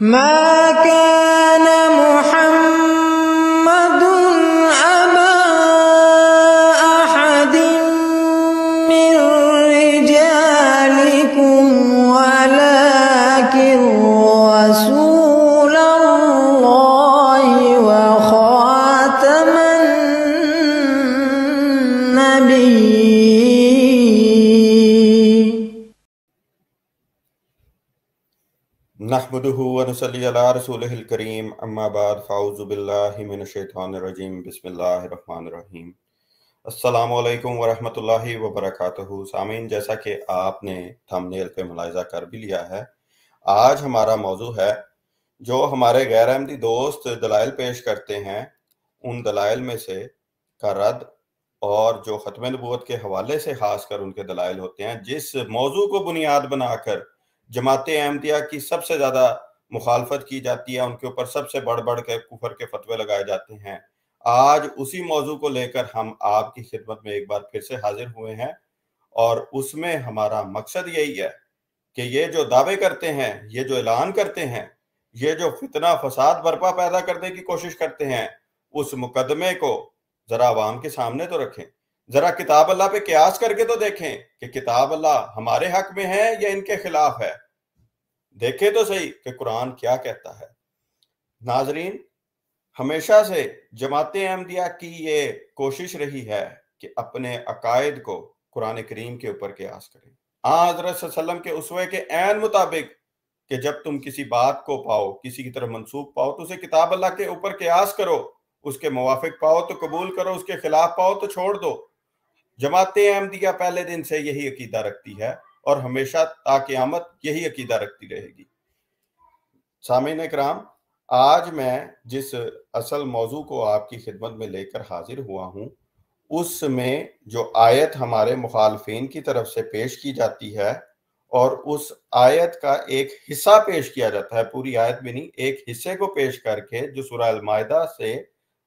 ما كان नहमदूसलीसलकरीम अम्माबाद फ़ाउज़बिल्लाशैतरजीम बसमीम अल्लाम जैसा कि आपने थंबनेल मुलायजा कर भी लिया है आज हमारा मौजू है जो हमारे गैर आमदी दोस्त दलाइल पेश करते हैं उन दलाइल में से का रद्द और जो ख़त्म नबूत के हवाले से खासकर उनके दलाइल होते हैं जिस मौजू को बुनियाद बनाकर जमात अहमदिया की सबसे ज़्यादा मुखालफत की जाती है उनके ऊपर सबसे बढ़ बढ़ के कुफर के फतवे लगाए जाते हैं आज उसी मौजू को लेकर हम आपकी खिदमत में एक बार फिर से हाजिर हुए हैं और उसमें हमारा मकसद यही है कि ये जो दावे करते हैं ये जो ऐलान करते हैं ये जो फितना फसाद बर्पा पैदा करने की कोशिश करते हैं उस मुकदमे को जरा आवाम के सामने तो रखें जरा किताब अल्लाह पे क्यास करके तो देखें कि किताब अल्लाह हमारे हक में है या इनके खिलाफ है देखे तो सही कि कुरान क्या कहता है नाजरीन हमेशा से जमात अहमदिया की ये कोशिश रही है कि अपने अकायद को कुरान करीम के ऊपर क्यास करें आजरतम के उसवे के एन मुताबिक कि जब तुम किसी बात को पाओ किसी की तरफ मनसूख पाओ तो उसे किताब अल्लाह के ऊपर क्यास करो उसके मुआफिक पाओ तो कबूल करो उसके खिलाफ पाओ तो छोड़ दो जमात अहमदिया पहले दिन से यही अकीदा रखती है और हमेशा ताक़्यामत यही अकीदा रखती रहेगी सामिन कराम आज मैं जिस असल मौजू को आपकी खिदमत में लेकर हाजिर हुआ हूँ उसमें जो आयत हमारे मुखालफन की तरफ से पेश की जाती है और उस आयत का एक हिस्सा पेश किया जाता है पूरी आयत भी नहीं एक हिस्से को पेश करके जो सुरह से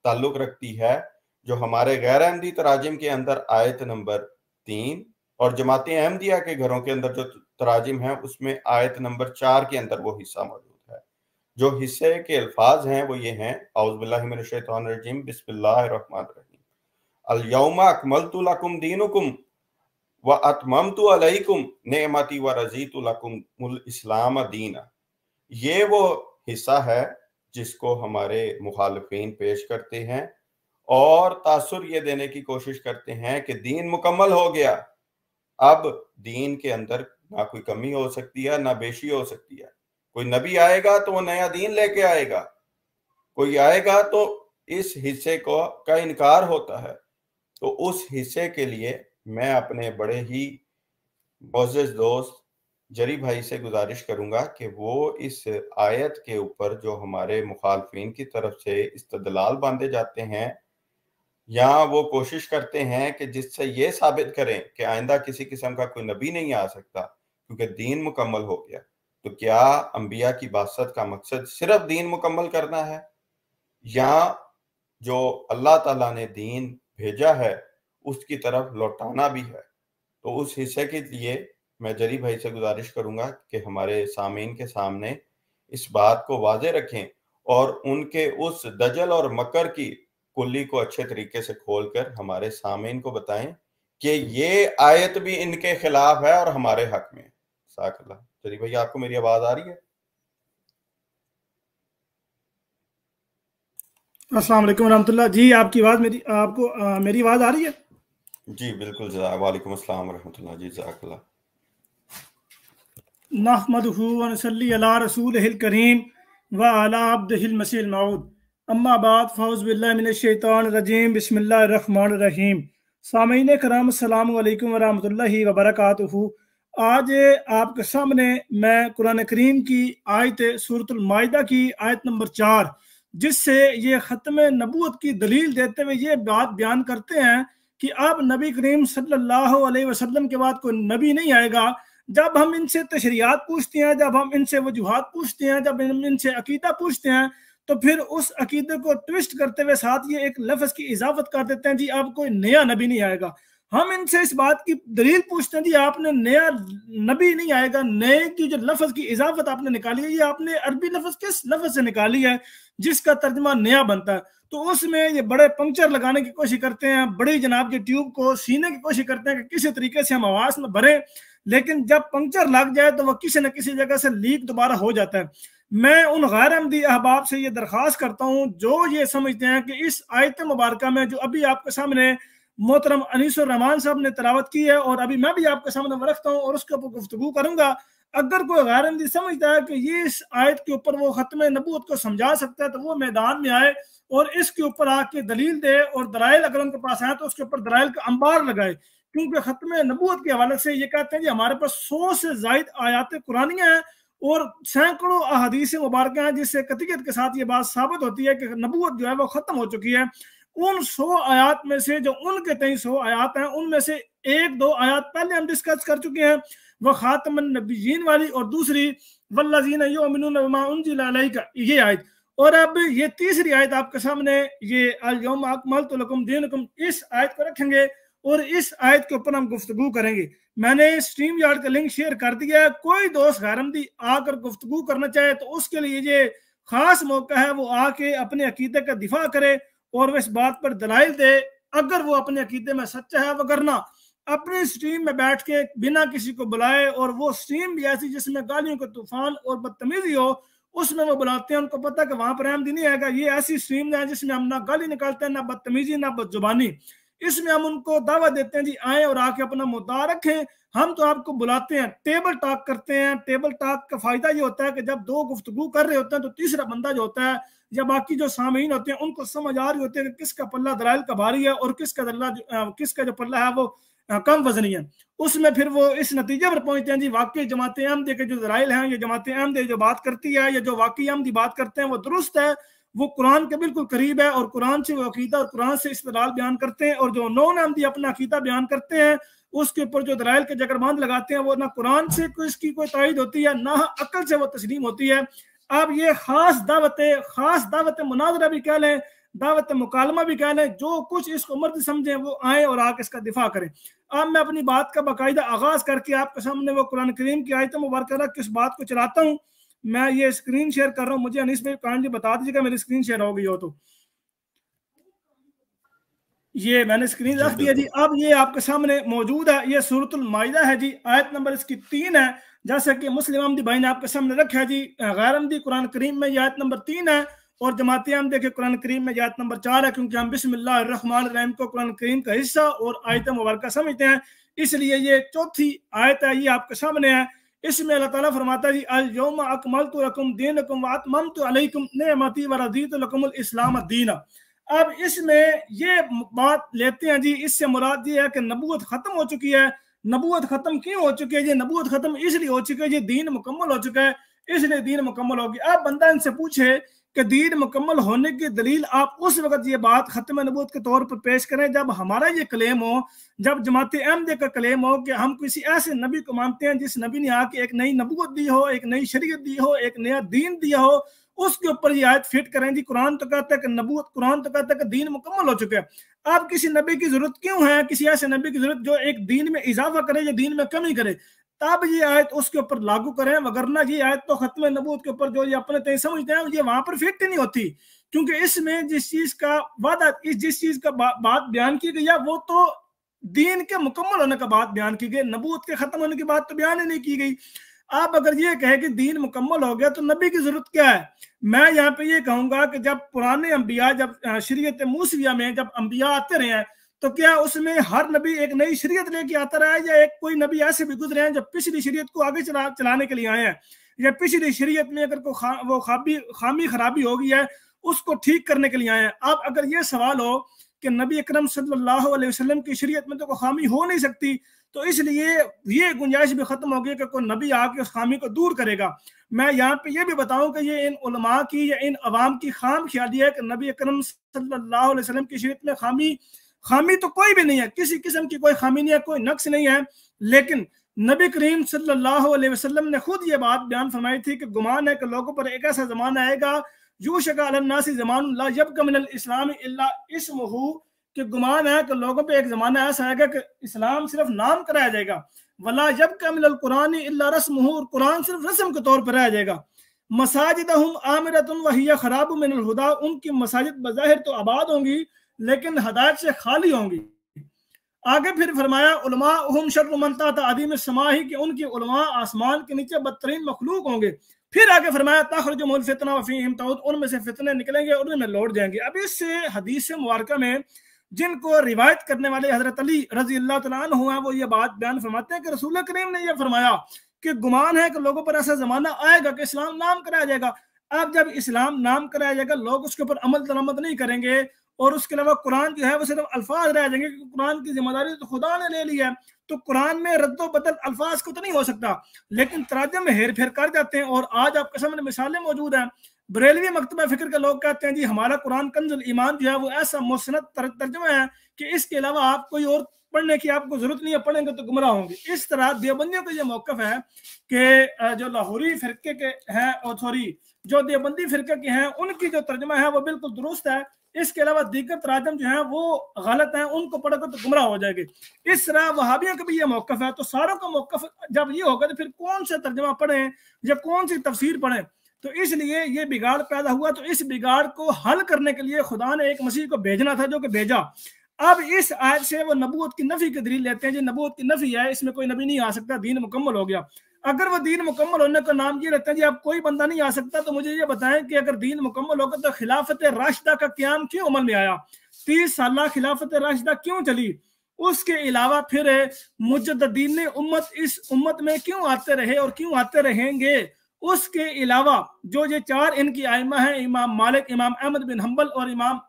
ताल्लुक़ रखती है जो हमारे गैर अहमदी तराजिम के अंदर आयत नंबर तीन और जमात अहमदिया के घरों के अंदर जो तराजिम है उसमें आयत नंबर चार के अंदर वो हिस्सा मौजूद है जो हिस्से के अल्फाज हैं वो ये हैं अउज़बिल्लिमिनशैतानरजीम बिस्मिल्लाहिर्रहमानिर्रहीम अल-यौमा अकमलतु लकुम दीनुकुम व अतममतु अलैकुम व रजीतु इस्लाम दीना ये वो हिस्सा है जिसको हमारे मुखालफिन पेश करते हैं और तासुर ये देने की कोशिश करते हैं कि दीन मुकम्मल हो गया अब दीन के अंदर ना कोई कमी हो सकती है ना बेशी हो सकती है कोई नबी आएगा तो वो नया दीन लेके आएगा कोई आएगा तो इस हिस्से को का इनकार होता है तो उस हिस्से के लिए मैं अपने बड़े ही मोजिज दोस्त जरी भाई से गुजारिश करूंगा कि वो इस आयत के ऊपर जो हमारे मुखालफन की तरफ से इस्तलाल बांधे जाते हैं या वो कोशिश करते हैं कि जिससे ये साबित करें कि आइंदा किसी किस्म का कोई नबी नहीं आ सकता क्योंकि दीन मुकम्मल हो गया तो क्या अंबिया की बासत का मकसद सिर्फ दीन मुकम्मल करना है या जो अल्लाह ताला ने दीन भेजा है उसकी तरफ लौटाना भी है तो उस हिस्से के लिए मैं जरी भाई से गुजारिश करूंगा कि हमारे सामीन के सामने इस बात को वाजे रखें और उनके उस दजल और मकर की कुल्ली को अच्छे तरीके से खोलकर हमारे सामीन को बताएं कि ये आयत भी इनके खिलाफ है और हमारे हक में साकला चलिए भाई आपको मेरी आवाज आ रही है अस्सलाम वालेकुम रहमतुल्लाह जी आपकी आवाज मेरी आपको आ, मेरी आवाज आ रही है जी बिल्कुल वालेकुम अस्सलाम रहमतुल्लाह जी जजाकल्ला नहमदहू वनसल्ली अला रसूल करीम व अला अब्दहिल मसीह मऊद अम्माबाद फ़ौज़बिल्लाशैतरजीम बसमीम सामीन कराम अल्लाम वरम वबरक आज आपके सामने मैं कुरान करीम की आयत सूरतमायदा की आयत नंबर चार जिससे ये ख़त्म नबूत की दलील देते हुए ये बात बयान करते हैं कि अब नबी करीम सल्लल्लाहु वसलम के बाद कोई नबी नहीं आएगा जब हम इनसे तशरियात पूछते हैं जब हम इनसे वजूहत पूछते हैं जब हम इनसे अकीदा पूछते हैं तो फिर उस अकीदे को ट्विस्ट करते हुए साथ ये एक लफ्ज की इजाफत कर देते हैं जी आप कोई नया नबी नहीं आएगा हम इनसे इस बात की दलील पूछते हैं जी आपने नया नबी नहीं आएगा नए की जो लफ्ज की इजाफत आपने निकाली है ये आपने अरबी लफ्ज किस लफ्ज से निकाली है जिसका तर्जमा नया बनता है तो उसमें ये बड़े पंक्चर लगाने की कोशिश करते हैं बड़ी जनाब के ट्यूब को सीने की कोशिश करते हैं कि किसी तरीके से हम आवाज में भरे लेकिन जब पंक्चर लग जाए तो वह किसी न किसी जगह से लीक दोबारा हो जाता है मैं उन गैर अमदी अहबाब से ये दरख्वास्त करता हूँ जो ये समझते हैं कि इस आयत मुबारक में जो अभी आपके सामने मोहतरम अनिसमान साहब ने तलावत की है और अभी मैं भी आपके सामने रखता हूँ और उसके ऊपर गुफ्तु करूंगा अगर कोई गैर अमदी समझता है कि ये इस आयत के ऊपर वो ख़त्म नबूत को समझा सकता है तो वो मैदान में आए और इसके ऊपर आके दलील दे और दलाइल अगर उनके पास आए तो उसके ऊपर दलाइल का अंबार लगाए क्योंकि ख़त्म नबूत के हवाले से ये कहते हैं कि हमारे पास सौ से जायद आयात कुरानियाँ हैं और सैकड़ों अहदीस मुबारक हैं जिससे कतियत के साथ ये बात साबित होती है कि नबूत जो है वो ख़त्म हो चुकी है उन सौ आयात में से जो उनके तेईस सौ आयात हैं उनमें से एक दो आयात पहले हम डिस्कस कर चुके हैं वह खातमीन वाली और दूसरी वल्लाजीन योमिन का ये आयत और अब ये तीसरी आयत आपके सामने ये अलम अकमल तो इस आयत को रखेंगे और इस आयत के ऊपर हम गुफ्तु करेंगे मैंने स्ट्रीम यार्ड का लिंक शेयर कर दिया है कोई दोस्त गारमदी आकर गुफ्तु करना चाहे तो उसके लिए ये खास मौका है वो आके अपने अकीदे का दिफा करे और वह इस बात पर दलाइल दे अगर वो अपने अकीदे में सच्चा है वगरना अपने स्ट्रीम में बैठ के बिना किसी को बुलाए और वो स्ट्रीम भी ऐसी जिसमें गालियों का तूफान और बदतमीजी हो उसमें वो बुलाते हैं उनको पता कि वहां पर अहमदी नहीं आएगा ये ऐसी स्ट्रीम है जिसमें हम ना गाली निकालते हैं ना बदतमीजी ना बदजुबानी इसमें हम उनको दावा देते हैं जी आए और आके अपना मुद्दा रखें हम तो आपको बुलाते हैं टेबल टॉक करते हैं टेबल टॉक का फायदा ये होता है कि जब दो गुफ्तगु कर रहे होते हैं तो तीसरा बंदा जो होता है या बाकी जो सामीन होते हैं उनको समझ आ रही होती है कि किसका पल्ला दलाल का भारी है और किसका दल्ला किसका जो पल्ला है वो कम वजनी है उसमें फिर वो इस नतीजे पर पहुंचते हैं जी वाकई जमात अहमदे के जो दराइल हैं ये जमात अहमदे जो बात करती है या जो वाकई अहमदी बात करते हैं वो दुरुस्त है वो कुरान के बिल्कुल करीब है और कुरान से वो अकीदा और कुरान से इस्तलाल बयान करते हैं और जो नौ नाम अपना अकीदा बयान करते हैं उसके ऊपर जो दलाइल के जगरबंद लगाते हैं वो ना कुरान से इसकी कोई तइद होती है ना अकल से वो तस्लीम होती है आप ये खास दावत खास दावत मुनाजरा भी कह लें दावत मुकालमा भी कह लें जो कुछ इसको मर्द समझें वो आए और आके इसका दिफा करें अब मैं अपनी बात का बाकायदा आगाज करके आपके सामने वो कुरान करीम की आयत मुबारक किस बात को चलाता हूँ मैं ये स्क्रीन शेयर कर रहा हूँ मुझे अनिश भाई कांड बता दीजिएगा मेरी स्क्रीन शेयर हो गई हो तो ये मैंने स्क्रीन रख दिया जी अब ये आपके सामने मौजूद है ये सूरत माइदा है जी आयत नंबर इसकी तीन है जैसे कि मुस्लिम अहमदी भाई ने आपके सामने रखा है जी अहमदी कुरान करीम में आयत नंबर तीन है और जमाती हम देखे कुरान करीम में आयत नंबर चार है क्योंकि हम बिस्मिल्लाम को कुरान करीम का हिस्सा और आयत मुबारक समझते हैं इसलिए ये चौथी आयत है ये आपके सामने है इसमें अल्लाह ताला फरमाता है अलयम अकमल तो रकम दीन रकम वातमम तो अलैकुम नमती वरदी तो रकम इस्लाम दीन अब इसमें ये बात लेते हैं जी इससे मुराद ये है कि नबूत ख़त्म हो चुकी है नबूत ख़त्म क्यों हो चुकी है ये नबूत ख़त्म इसलिए हो चुकी है ये दीन मुकम्मल हो चुका है इसलिए दीन मुकम्मल होगी अब बंदा इनसे पूछे कि दीन मुकम्मल होने की दलील आप उस वक्त ये बात ख़त्म नबूत के तौर पर पेश करें जब हमारा ये क्लेम हो जब जमात अहमद का क्लेम हो कि हम किसी ऐसे नबी को मानते हैं जिस नबी ने आके एक नई नबूत दी हो एक नई शरीयत दी हो एक नया दीन दिया हो उसके ऊपर ये आयत फिट करें जी कुरान तो तक कि नबूत कुरान तो तक कि दीन मुकम्मल हो चुके हैं अब किसी नबी की जरूरत क्यों है किसी ऐसे नबी की जरूरत जो एक दीन में इजाफा करे या दीन में कमी करे तब ये आयत उसके ऊपर लागू करें वगरना ये आयत तो खत्म नबूत के ऊपर जो ये अपने तय समझते हैं ये वहां पर फिट नहीं होती क्योंकि इसमें जिस चीज का वादा इस जिस चीज का बा, बात बयान की गई है वो तो दीन के मुकम्मल होने का बात बयान की गई नबूत के खत्म होने की बात तो बयान ही नहीं की गई आप अगर ये कहें कि दीन मुकम्मल हो गया तो नबी की जरूरत क्या है मैं यहाँ पे ये कहूंगा कि जब पुराने अंबिया जब शरीय मूसविया में जब अंबिया आते रहे हैं तो क्या उसमें हर नबी एक नई शरीयत लेके आता रहा है या एक कोई नबी ऐसे भी गुजरे हैं जो पिछली शरीयत को आगे चला चलाने के लिए आए हैं या पिछली शरीयत में अगर कोई खा, वो खाबी खामी खराबी हो गई है उसको ठीक करने के लिए आए हैं अब अगर ये सवाल हो कि नबी अकरम सल्लल्लाहु अलैहि वसल्लम की शरीयत में तो कोई खामी हो नहीं सकती तो इसलिए ये गुंजाइश भी खत्म होगी कि कोई नबी आके उस खामी को दूर करेगा मैं यहाँ पे ये भी बताऊं कि ये इन उलमा की या इन अवाम की खाम ख्याली है कि नबी अकरम सल्लल्लाहु अलैहि वसल्लम की शरीयत में खामी खामी तो कोई भी नहीं है किसी किस्म की कोई खामी नहीं है कोई नक्स नहीं है लेकिन नबी करीम सल्लल्लाहु अलैहि वसल्लम ने खुद ये बात बयान फरमाई थी कि गुमान है कि लोगों पर एक ऐसा जमाना आएगा यू शकालनासी जमान जब इस्लाम इसम कि गुमान है कि लोगों पे एक जमाना ऐसा आएगा कि इस्लाम सिर्फ नाम कराया जाएगा वला जब कमिल कुरानी इल्ला रस्म और कुरान सिर्फ रस्म के तौर पर रह जाएगा मसाजिद आमिर वही खराब मिनल हुदा उनकी मसाजिद बज़ाहिर तो आबाद होंगी लेकिन हदायत से खाली होंगी आगे फिर फरमाया उलमा समाही कि उनकी उलमा आसमान के नीचे बदतरीन मखलूक होंगे फिर आगे फरमाया तखरज मुल फितना उनमें से फितने निकलेंगे और उनमें लौट जाएंगे अब इस हदीस मुबारक में जिनको रिवायत करने वाले हजरत अली रजी अल्लाह हुआ वो ये बात बयान फरमाते हैं कि रसूल करीम ने यह फरमाया कि गुमान है कि लोगों पर ऐसा जमाना आएगा कि इस्लाम नाम कराया जाएगा अब जब इस्लाम नाम कराया जाएगा लोग उसके ऊपर अमल दरामद नहीं करेंगे और उसके अलावा कुरान जो है वो सिर्फ अल्फाज रह जाएंगे क्योंकि कुरान की जिम्मेदारी तो खुदा ने ले ली है तो कुरान में रद्द बदल अल्फाज को तो नहीं हो सकता लेकिन तराजम में हेर फेर कर जाते हैं और आज आपके सामने मिसालें मौजूद हैं बरेलवी मकतबा फिक्र के लोग कहते हैं जी हमारा कुरान कंजुल ईमान जो है वो ऐसा मुसनद तर्जमा है कि इसके अलावा आप कोई और पढ़ने की आपको जरूरत नहीं है पढ़ेंगे तो गुमराह होंगे इस तरह देवबंदियों का ये मौकफ है कि जो लाहौरी फिरके के हैं और सॉरी जो देवबंदी फिरके के हैं उनकी जो तर्जमा है वो बिल्कुल दुरुस्त है इसके अलावा दीगर तराजम जो है वो गलत है उनको पढ़ोगे तो गुमराह हो जाएगी इस तरह वहाबियों का भी ये मौकफ है तो सारों का मौकफ जब ये होगा तो फिर कौन सा तर्जमा पढ़े या कौन सी तफसीर पढ़े तो इसलिए ये बिगाड़ पैदा हुआ तो इस बिगाड़ को हल करने के लिए खुदा ने एक मसीह को भेजना था जो कि भेजा अब इस आयत से वो नबूत की नफी की दलील लेते हैं जो नबूत की नफी है इसमें कोई नबी नहीं आ सकता दीन मुकम्मल हो गया अगर वो दीन मुकम्मल होने का नाम ये लेते हैं जी अब कोई बंदा नहीं आ सकता तो मुझे ये बताएं कि अगर दीन मुकम्मल होगा तो खिलाफत राशिदा का क्याम क्यों अमल में आया तीस साल खिलाफत राशिदा क्यों चली उसके अलावा फिर मुजदीन उम्मत इस उम्मत में क्यों आते रहे और क्यों आते रहेंगे उसके अलावा जो ये चार इनकी आयमा है इमाम मालिक इमाम अहमद बिन हम्बल और इमाम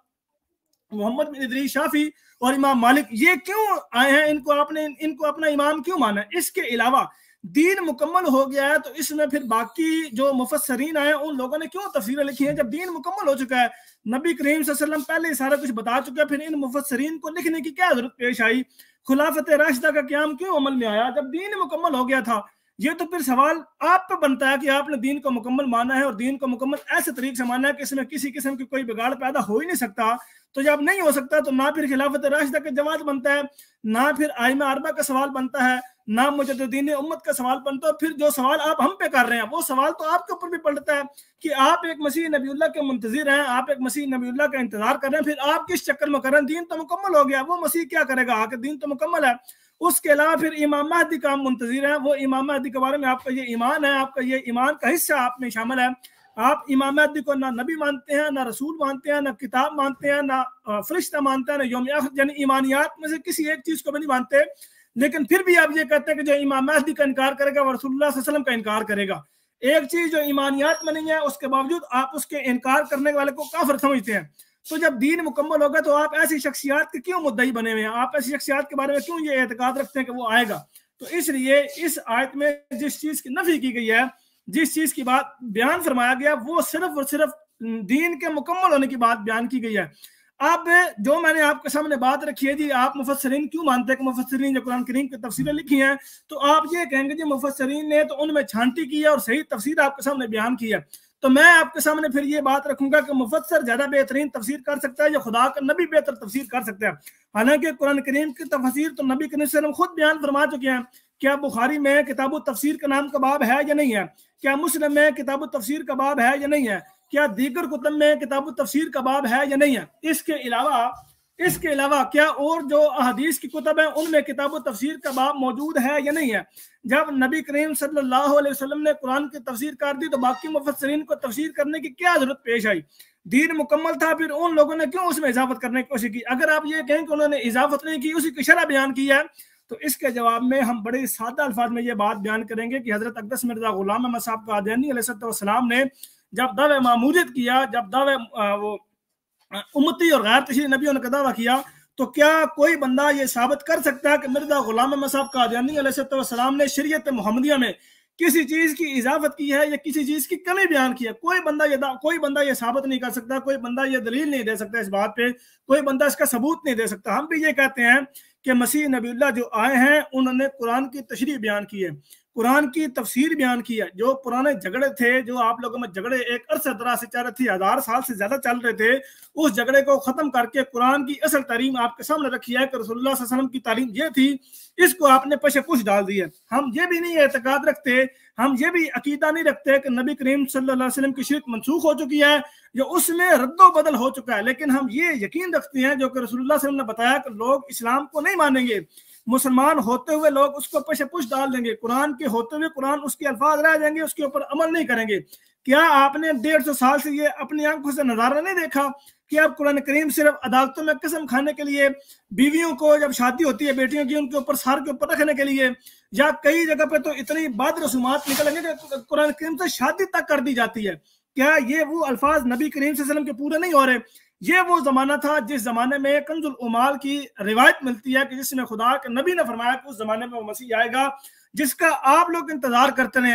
मोहम्मद बिन इदरी शाफी और इमाम मालिक ये क्यों आए हैं इनको आपने इनको अपना इमाम क्यों माना इसके अलावा दीन मुकम्मल हो गया है तो इसमें फिर बाकी जो मुफसरीन आए उन लोगों ने क्यों तफसीरें लिखी हैं जब दीन मुकम्मल हो चुका है नबी करीम वसल्लम पहले ही सारा कुछ बता चुका है फिर इन मुफसरीन को लिखने की क्या जरूरत पेश आई खुलाफत राशिदा का क्याम क्यों अमल में आया जब दीन मुकम्मल हो गया था ये तो फिर सवाल आप पे बनता है कि आपने दीन को मुकम्मल माना है और दीन को मुकम्मल ऐसे तरीके से माना है कि इसमें किसी किस्म की कोई बिगाड़ पैदा हो ही नहीं सकता तो जब नहीं हो सकता तो ना फिर खिलाफत राशिदा का जवाब बनता है ना फिर आयम आरबा का सवाल बनता है ना मुजद्दीन उम्मत का सवाल बनता है फिर जो सवाल आप हम पे कर रहे हैं वो सवाल तो आपके ऊपर भी पड़ता है कि आप एक मसीह नबील्ला के मुंतजर हैं आप एक मसीह नबील्ला का इंतजार कर रहे हैं फिर आप किस चक्कर में करें दीन तो मुकम्मल हो गया वो मसीह क्या करेगा आके दीन तो मुकम्मल है उसके अलावा फिर इमाम महदी का हम मुंतजर वो इमाम महदी के बारे में आपका ये ईमान है आपका ये ईमान का हिस्सा आप में शामिल है आप इमाम को ना नबी मानते हैं ना रसूल मानते हैं ना किताब मानते हैं ना फरिश्ता मानते हैं ना योम यानी ईमानियात में से किसी एक चीज़ को भी नहीं मानते लेकिन फिर भी आप ये कहते हैं कि जो इमाम महदी का इनकार करेगा वह रसुल्ला का इनकार करेगा एक चीज़ जो ईमानियात में नहीं है उसके बावजूद आप उसके इनकार करने वाले को काफ़र समझते हैं तो जब दीन मुकम्मल होगा तो आप ऐसी शख्सियात के क्यों मुद्दई बने हुए हैं आप ऐसी शख्सियात के बारे में क्यों ये एहतिकात रखते हैं कि वो आएगा तो इसलिए इस आयत में जिस चीज़ की नफी की गई है जिस चीज की बात बयान फरमाया गया वो सिर्फ और सिर्फ दीन के मुकम्मल होने की बात बयान की गई है अब जो मैंने आपके सामने बात रखी है जी आप मुफसरीन क्यों मानते हैं कि मुफसरीन जो कुरान करीम की तफसीरें लिखी हैं तो आप ये कहेंगे जी मुफसरीन ने तो उनमें छांटी की है और सही तफसीर आपके सामने बयान की है तो मैं आपके सामने फिर ये बात रखूंगा कि मुफसर ज्यादा बेहतरीन तफसीर कर सकता है या खुदा का नबी बेहतर तफसीर कर सकता है हालांकि कुरान करीम की तफसीर तो नबी करीम खुद बयान फरमा चुके हैं क्या बुखारी में किताब तफसीर का नाम कबाब है या नहीं है क्या मुस्लिम में किताब तफसीर कबाब है या नहीं है क्या दीगर कुतब में किताब तफसीर कबाब है या नहीं है इसके अलावा इसके अलावा क्या और जो अहदीस की कुतब है उनमें किताब तफसीर का बाब मौजूद है या नहीं है जब नबी करीम सल्लल्लाहु अलैहि वसल्लम ने कुरान की तफसीर कर दी तो बाकी मुफसरीन को तफसीर करने की क्या जरूरत पेश आई दीन मुकम्मल था फिर उन लोगों ने क्यों उसमें इजाफत करने की कोशिश की अगर आप ये कहें कि उन्होंने इजाफत नहीं की उसी की शरह बयान की है तो इसके जवाब में हम बड़े सादा अल्फाज में ये बात बयान करेंगे कि हजरत अकदस मिर्जा गुलाम अहमद साहब सलाम ने जब दावे मामूजत किया जब दावे वो उम्मती और गैर तशी नबियों ने दावा किया तो क्या कोई बंदा ये साबित कर सकता है कि मिर्जा गुलाम अहमद साहब सलाम ने शरीत मोहम्मदिया में किसी चीज की इजाफत की है या किसी चीज की कमी बयान की है कोई बंदा ये कोई बंदा ये साबित नहीं कर सकता कोई बंदा ये दलील नहीं दे सकता इस बात पे कोई बंदा इसका सबूत नहीं दे सकता हम भी ये कहते हैं कि मसीह नबील्ला जो आए हैं उन्होंने कुरान की तशरी बयान की है कुरान की तफसीर बयान की है जो पुराने झगड़े थे जो आप लोगों में झगड़े एक अरसे दराज से चल रहे थे हजार साल से ज्यादा चल रहे थे उस झगड़े को खत्म करके कुरान की असल तरीम आपके सामने रखी है कि रसोल्ला वसलम की तालीम ये थी इसको आपने पशे पुश डाल दी है हम ये भी नहीं एतकाद रखते हम ये भी अकीदा नहीं रखते कि नबी करीम सल्लाम की शिरक मनसूख हो चुकी है जो उसमें रद्दो बदल हो चुका है लेकिन हम ये यकीन रखते हैं जो कि रसोल्ला ने बताया कि लोग इस्लाम को नहीं मानेंगे मुसलमान होते हुए लोग उसके ऊपर से पुश डाल देंगे कुरान के होते हुए कुरान उसके अल्फाज रह जाएंगे उसके ऊपर अमल नहीं करेंगे क्या आपने डेढ़ सौ साल से ये अपनी आंखों से नजारा नहीं देखा कि आप कुरान करीम सिर्फ अदालतों में कसम खाने के लिए बीवियों को जब शादी होती है बेटियों की उनके ऊपर सार के ऊपर रखने के लिए या कई जगह पे तो इतनी बाद रसूमात निकलेंगे कि कुरान करीम से शादी तक कर दी जाती है क्या ये वो अल्फाज नबी करीम के पूरे नहीं हो रहे ये वो जमाना था जिस जमाने में कंजुल उमाल की रिवायत मिलती है कि जिसने खुदा के नबी ने फरमाया कि उस जमाने में वो मसीह आएगा जिसका आप लोग इंतजार करते रहे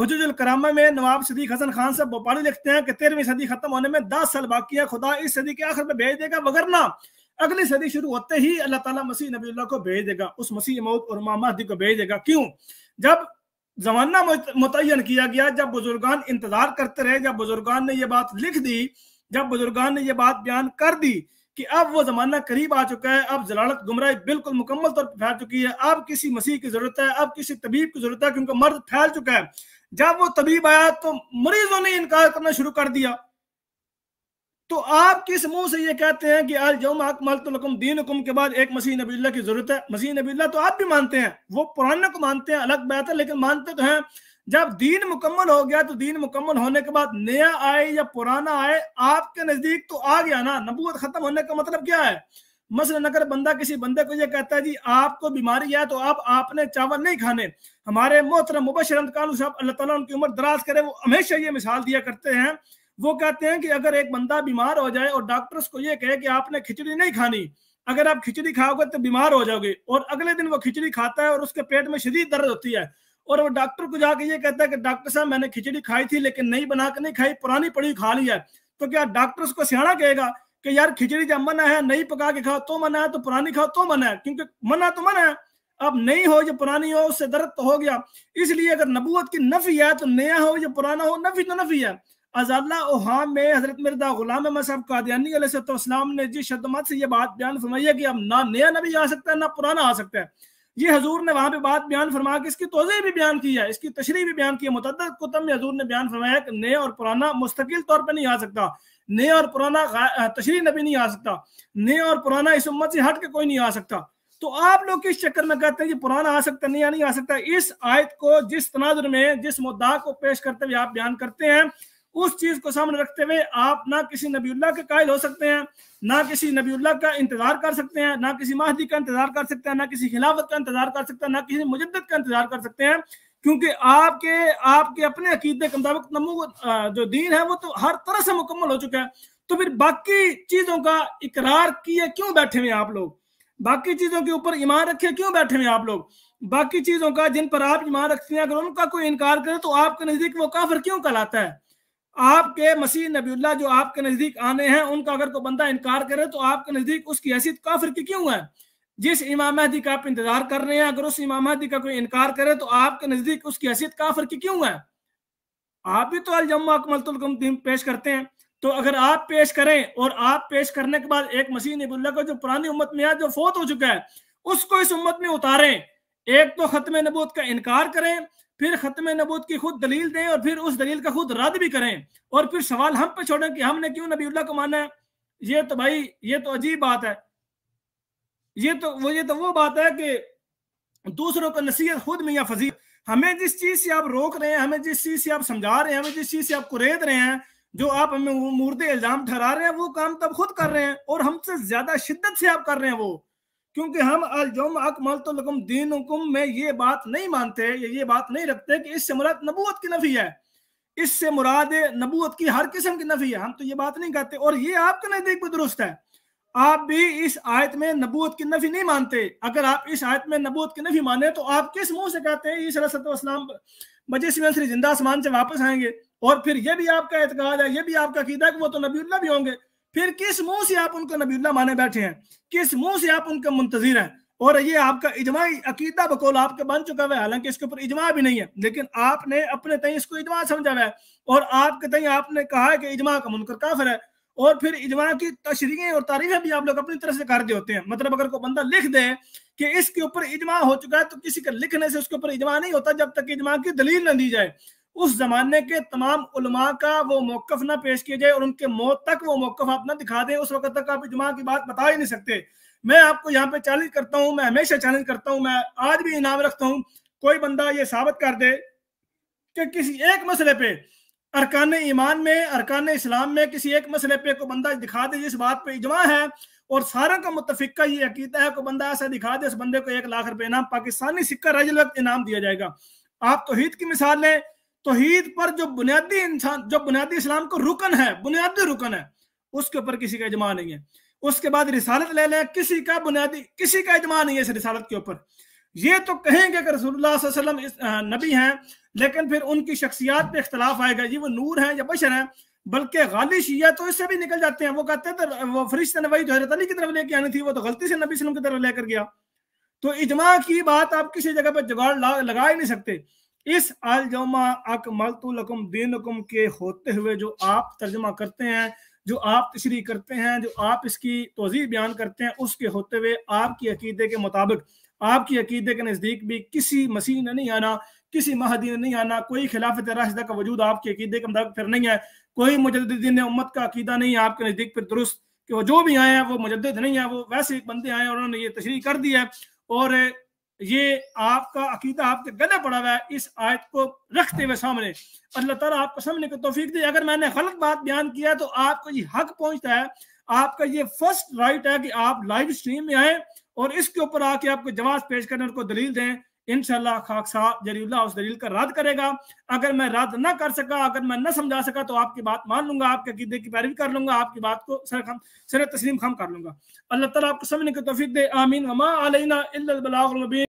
हजूजुल करामा में नवाब सदीक हसन खान साहब भोपाली लिखते हैं कि तेरहवीं सदी खत्म होने में दस साल बाकी है खुदा इस सदी के आखिर में भेज देगा वगरना अगली सदी शुरू होते ही अल्लाह ताला मसीह नबी को भेज देगा उस मसीह मऊद और मामादी को भेज देगा क्यों जब जमाना मुतयन किया गया जब बुजुर्गान इंतजार करते रहे जब बुजुर्गान ने यह बात लिख दी जब बुजुर्गान ने यह बात बयान कर दी कि अब वो जमाना करीब आ चुका है अब जलालत गुमराह बिल्कुल मुकम्मल तौर पर फैल चुकी है अब किसी मसीह की जरूरत है अब किसी तबीब की जरूरत है क्योंकि मर्द फैल चुका है जब वो तबीब आया तो मरीजों ने इनकार करना शुरू कर दिया तो आप किस मुंह से ये कहते हैं कि आज यौम अकमलतुलकुम दीन हुकुम के बाद एक मसीह नबील्ला की जरूरत है मसीह नबील्ला तो आप भी मानते हैं वो पुराने को मानते हैं अलग बात है लेकिन मानते तो हैं जब दीन मुकम्मल हो गया तो दीन मुकम्मल होने के बाद नया आए या पुराना आए आपके नजदीक तो आ गया ना नबूत खत्म होने का मतलब क्या है मसलन अगर बंदा किसी बंदे को ये कहता है जी आपको बीमारी है तो आप आपने चावल नहीं खाने हमारे मोहतरम मुबशर कानू साहब अल्लाह तला उनकी उम्र दराज करे वो हमेशा ये मिसाल दिया करते हैं वो कहते हैं कि अगर एक बंदा बीमार हो जाए और डॉक्टर्स को ये कहे कि आपने खिचड़ी नहीं खानी अगर आप खिचड़ी खाओगे तो बीमार हो जाओगे और अगले दिन वो खिचड़ी खाता है और उसके पेट में शदीद दर्द होती है और वो डॉक्टर को जाके ये कहता है कि डॉक्टर साहब मैंने खिचड़ी खाई थी लेकिन नहीं बना के नहीं खाई पुरानी पड़ी खा ली है तो क्या डॉक्टर उसको सियाणा कहेगा कि यार खिचड़ी जब मना है नहीं पका के खाओ तो मना है तो पुरानी खाओ तो मना है क्योंकि मना तो मना है अब नई हो जो पुरानी हो उससे दर्द तो हो गया इसलिए अगर नबूत की नफी है तो नया हो या पुराना हो नफी तो नफी है अजाला में हजरत मिर्दा गुलाम अहमद साहब कादयानी ने जिस शदमत से ये बात बयान फरमाई है कि अब ना नया नबी आ सकता है ना पुराना आ सकता है ये हजूर ने वहां पे बात बयान फरमा के इसकी तोज़े भी बयान की है इसकी तशरी भी बयान की है मुतद कुतब में हजूर ने बयान फरमाया कि नए और पुराना मुस्तकिल तौर पर नहीं आ सकता नए और पुराना तशरी नबी नहीं आ सकता नए और पुराना इस उम्मत से हट के कोई नहीं आ सकता तो आप लोग किस चक्कर में कहते हैं कि पुराना आ सकता नहीं नहीं आ सकता इस आयत को जिस तनाजर में जिस मुद्दा को पेश करते हुए आप बयान करते हैं उस चीज को सामने रखते हुए आप ना किसी नबीउल्ला के कायल हो सकते हैं ना किसी नबीउल्ला का इंतजार कर सकते हैं ना किसी माहदी का इंतजार कर सकते हैं ना किसी खिलाफत का इंतजार कर सकते हैं ना किसी मुजद का इंतजार कर सकते हैं क्योंकि आपके आपके अपने अकीदे के मुताबिक जो दीन है वो तो हर तरह से मुकम्मल हो चुका है तो फिर बाकी चीजों का इकरार किए क्यों बैठे हुए आप लोग बाकी चीजों के ऊपर ईमान रखे क्यों बैठे हुए आप लोग बाकी चीजों का जिन पर आप ईमान रखते हैं अगर उनका कोई इनकार करे तो आपके नजदीक वो काफिर क्यों कहलाता है आपके मसीह नबीला जो आपके नजदीक आने हैं उनका अगर कोई बंदा इनकार करे तो आपके नजदीक उसकी हैसियत काफिर की क्यों है जिस इमाम महदी का आप इंतजार कर रहे हैं अगर उस इमाम महदी का कोई इनकार करे तो आपके नजदीक उसकी हैसियत काफिर की क्यों है आप भी तो अलजमा अकमलतुल्कम पेश करते हैं तो अगर आप पेश करें और आप पेश करने के बाद एक मसीह नबुल्ला का जो पुरानी उम्मत में है जो फोत हो चुका है उसको इस उम्मत में उतारें एक तो खत्म नबूत का इनकार करें फिर खत्म नबूत की खुद दलील दें और फिर उस दलील का खुद रद्द भी करें और फिर सवाल हम पे छोड़ें कि हमने क्यों नबीउल्ला को माना है ये तो भाई ये तो अजीब बात है ये तो वो ये तो वो बात है कि दूसरों को नसीहत खुद में या फजी हमें जिस चीज से आप रोक रहे हैं हमें जिस चीज से आप समझा रहे हैं हमें जिस चीज से आप कुरेद रहे हैं जो आप हमें मुर्दे इल्जाम ठहरा रहे हैं वो काम तब खुद कर रहे हैं और हमसे ज्यादा शिद्दत से आप कर रहे हैं वो क्योंकि हम अलजम अकमल तो दीन हुकुम में ये बात नहीं मानते ये बात नहीं रखते कि इससे मुराद नबूत की नफी है इससे मुराद नबूत की हर किस्म की नफी है हम तो ये बात नहीं कहते और ये आपके नज़दीक भी दुरुस्त है आप भी इस आयत में नबूत की नफी नहीं मानते अगर आप इस आयत में नबूत की नफी माने तो आप किस मुंह से कहते हैं सरसतम बजे सिवन श्री जिंदा आसमान से वापस आएंगे और फिर यह भी आपका एतकाद है यह भी आपका कीदा कि वो तो नबीला भी होंगे फिर किस मुंह से आप उनको नबीला माने बैठे हैं किस मुंह से आप उनके मुंतजिर हैं और ये आपका इजमा अकीदा बकोल आपके बन चुका हुआ है हालांकि इसके ऊपर इजमा भी नहीं है लेकिन आपने अपने तई इसको इजमा समझा हुआ है और आपके तई आपने कहा है कि इजमा का मुनकर काफिर है और फिर इजमा की तशरीहें और तारीफें भी आप लोग अपनी तरफ से कर दे होते हैं मतलब अगर कोई बंदा लिख दे कि इसके ऊपर इजमा हो चुका है तो किसी के लिखने से उसके ऊपर इजमा नहीं होता जब तक इजमा की दलील ना दी जाए उस जमाने के तमाम उलमा का वो मौकफ ना पेश किया जाए और उनके मौत तक वो मौकफ आप ना दिखा दें उस वक्त तक आप इजमा की बात बता ही नहीं सकते मैं आपको यहाँ पे चैलेंज करता हूँ मैं हमेशा चैलेंज करता हूँ मैं आज भी इनाम रखता हूँ कोई बंदा ये साबित कर दे कि किसी एक मसले पे अरकान ईमान में अरकान इस्लाम में किसी एक मसले पे को बंदा दिखा दे जिस बात पे इजमा है और सारा का मुतफिका ये अकीदा है को बंदा ऐसा दिखा दे उस बंदे को एक लाख रुपए इनाम पाकिस्तानी सिक्का रज इनाम दिया जाएगा आप तोहहीद की मिसाल लें तोहीद पर जो बुनियादी इंसान जो बुनियादी इस्लाम को रुकन है बुनियादी रुकन है उसके ऊपर किसी का इजमा नहीं है उसके बाद रिसालत ले लें किसी का बुनियादी किसी का इजमा नहीं है इस रिसालत के ऊपर ये तो कहेंगे कि रसोल्लाम नबी हैं लेकिन फिर उनकी शख्सियात पे इख्तलाफ आएगा जी वो नूर हैं या बशर हैं बल्कि गालिश या तो इससे भी निकल जाते हैं वो कहते हैं तो, वो फरिश्ते नबी जो हजरत अली की तरफ लेके आनी थी वो तो गलती से नबी वसलम की तरफ लेकर गया तो इजमा की बात आप किसी जगह पर जुगाड़ लगा ही नहीं सकते इस अलजमा अकमलतुलकुम दीनकुम के होते हुए जो आप तर्जमा करते हैं जो आप तशरी करते हैं जो आप इसकी तोज़ी बयान करते हैं उसके होते हुए आपकी अकीदे के मुताबिक आपकी अकीदे के नज़दीक भी किसी मसीह ने नहीं आना किसी महदी ने नहीं आना कोई खिलाफत राशदा का वजूद आपके अकीदे के मुताबिक फिर नहीं है कोई मुजद्दीन उम्मत का अकीदा नहीं है आपके नज़दीक फिर दुरुस्त कि वो जो भी आए हैं वो मुजद नहीं है वो वैसे एक बंदे आए हैं उन्होंने ये तशरी कर दी है और ये आपका अकीदा आपके गले पड़ा हुआ है इस आयत को रखते हुए सामने अल्लाह ताला आपको समझने को तोफीक दे अगर मैंने गलत बात बयान किया तो आपको ये हक पहुंचता है आपका ये फर्स्ट राइट है कि आप लाइव स्ट्रीम में आए और इसके ऊपर आके आपको जवाब पेश करने को दलील दें इनशाला खाकसा जरील्ला उस दलील का रद्द करेगा अगर मैं रद्द ना कर सका अगर मैं ना समझा सका तो आपकी बात मान लूंगा आपके अकीदे की पैरवी कर लूंगा आपकी बात को सर खम सर तस्लीम खम कर लूंगा अल्लाह तला आपको समझने की तोफीक दे आमीन वमा अलैना